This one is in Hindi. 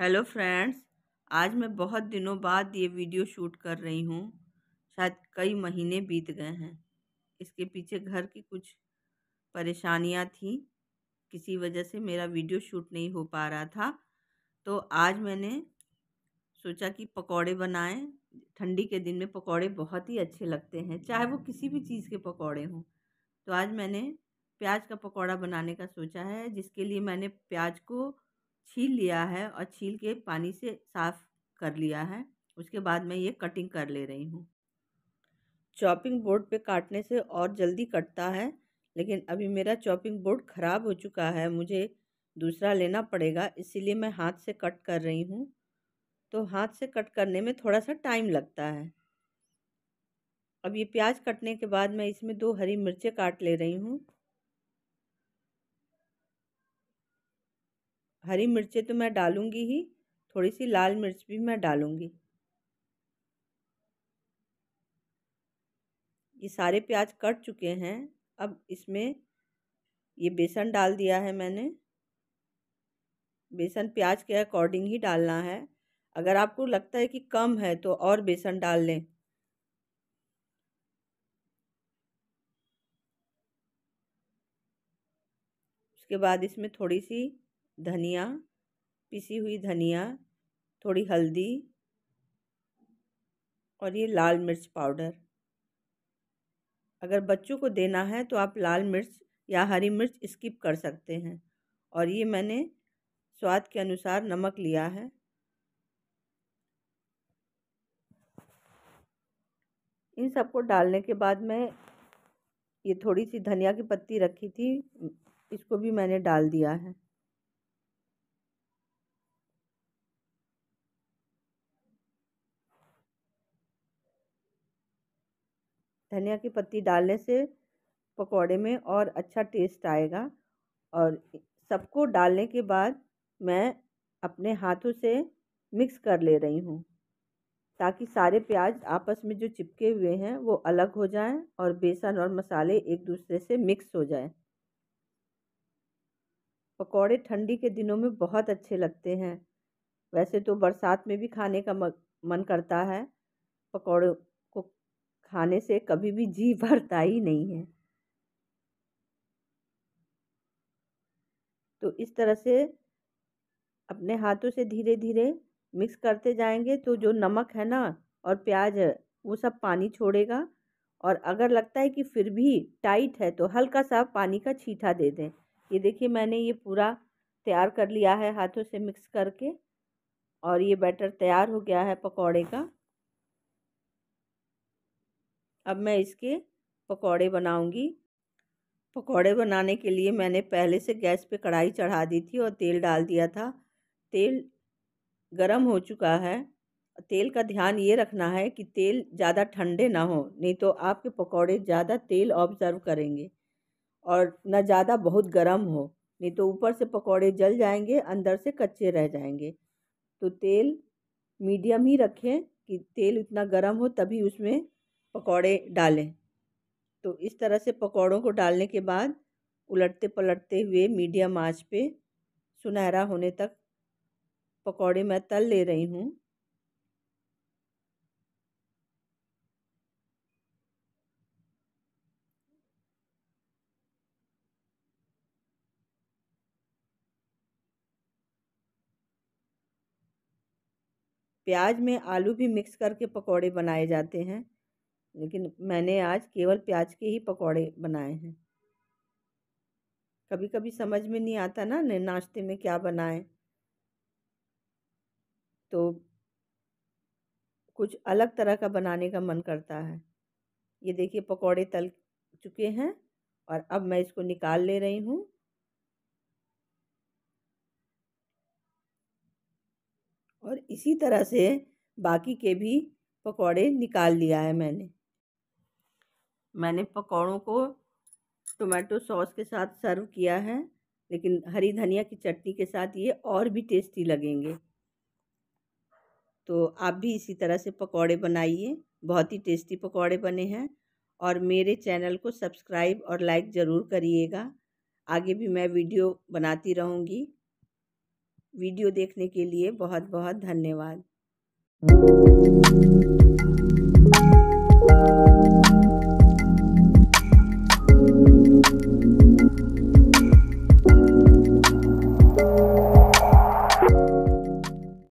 हेलो फ्रेंड्स आज मैं बहुत दिनों बाद ये वीडियो शूट कर रही हूँ शायद कई महीने बीत गए हैं इसके पीछे घर की कुछ परेशानियाँ थी किसी वजह से मेरा वीडियो शूट नहीं हो पा रहा था तो आज मैंने सोचा कि पकोड़े बनाएं ठंडी के दिन में पकोड़े बहुत ही अच्छे लगते हैं चाहे वो किसी भी चीज़ के पकौड़े हों तो आज मैंने प्याज का पकौड़ा बनाने का सोचा है जिसके लिए मैंने प्याज को छील लिया है और छील के पानी से साफ़ कर लिया है उसके बाद मैं ये कटिंग कर ले रही हूँ चॉपिंग बोर्ड पे काटने से और जल्दी कटता है लेकिन अभी मेरा चॉपिंग बोर्ड ख़राब हो चुका है मुझे दूसरा लेना पड़ेगा इसीलिए मैं हाथ से कट कर रही हूँ तो हाथ से कट करने में थोड़ा सा टाइम लगता है अब ये प्याज कटने के बाद मैं इसमें दो हरी मिर्चें काट ले रही हूँ हरी मिर्चें तो मैं डालूंगी ही थोड़ी सी लाल मिर्च भी मैं डालूँगी ये सारे प्याज कट चुके हैं अब इसमें ये बेसन डाल दिया है मैंने बेसन प्याज के अकॉर्डिंग ही डालना है अगर आपको लगता है कि कम है तो और बेसन डाल लें उसके बाद इसमें थोड़ी सी धनिया पिसी हुई धनिया थोड़ी हल्दी और ये लाल मिर्च पाउडर अगर बच्चों को देना है तो आप लाल मिर्च या हरी मिर्च स्किप कर सकते हैं और ये मैंने स्वाद के अनुसार नमक लिया है इन सबको डालने के बाद मैं ये थोड़ी सी धनिया की पत्ती रखी थी इसको भी मैंने डाल दिया है धनिया की पत्ती डालने से पकौड़े में और अच्छा टेस्ट आएगा और सबको डालने के बाद मैं अपने हाथों से मिक्स कर ले रही हूँ ताकि सारे प्याज आपस में जो चिपके हुए हैं वो अलग हो जाएं और बेसन और मसाले एक दूसरे से मिक्स हो जाएं। पकौड़े ठंडी के दिनों में बहुत अच्छे लगते हैं वैसे तो बरसात में भी खाने का मन करता है पकौड़ों खाने से कभी भी जी भरता ही नहीं है तो इस तरह से अपने हाथों से धीरे धीरे मिक्स करते जाएंगे तो जो नमक है ना और प्याज है वो सब पानी छोड़ेगा और अगर लगता है कि फिर भी टाइट है तो हल्का सा पानी का छींटा दे दें ये देखिए मैंने ये पूरा तैयार कर लिया है हाथों से मिक्स करके और ये बैटर तैयार हो गया है पकौड़े का अब मैं इसके पकौड़े बनाऊंगी पकौड़े बनाने के लिए मैंने पहले से गैस पे कढ़ाई चढ़ा दी थी और तेल डाल दिया था तेल गरम हो चुका है तेल का ध्यान ये रखना है कि तेल ज़्यादा ठंडे ना हो नहीं तो आपके पकौड़े ज़्यादा तेल ऑब्जर्व करेंगे और ना ज़्यादा बहुत गर्म हो नहीं तो ऊपर से पकौड़े जल जाएंगे अंदर से कच्चे रह जाएंगे तो तेल मीडियम ही रखें कि तेल उतना गर्म हो तभी उसमें पकौड़े डालें तो इस तरह से पकौड़ों को डालने के बाद उलटते पलटते हुए मीडियम आंच पे सुनहरा होने तक पकौड़े मैं तल ले रही हूँ प्याज में आलू भी मिक्स करके पकौड़े बनाए जाते हैं लेकिन मैंने आज केवल प्याज के ही पकौड़े बनाए हैं कभी कभी समझ में नहीं आता ना नाश्ते में क्या बनाएं तो कुछ अलग तरह का बनाने का मन करता है ये देखिए पकौड़े तल चुके हैं और अब मैं इसको निकाल ले रही हूँ और इसी तरह से बाकी के भी पकौड़े निकाल लिया है मैंने मैंने पकौड़ों को टोमेटो सॉस के साथ सर्व किया है लेकिन हरी धनिया की चटनी के साथ ये और भी टेस्टी लगेंगे तो आप भी इसी तरह से पकौड़े बनाइए बहुत ही टेस्टी पकौड़े बने हैं और मेरे चैनल को सब्सक्राइब और लाइक ज़रूर करिएगा आगे भी मैं वीडियो बनाती रहूँगी वीडियो देखने के लिए बहुत बहुत धन्यवाद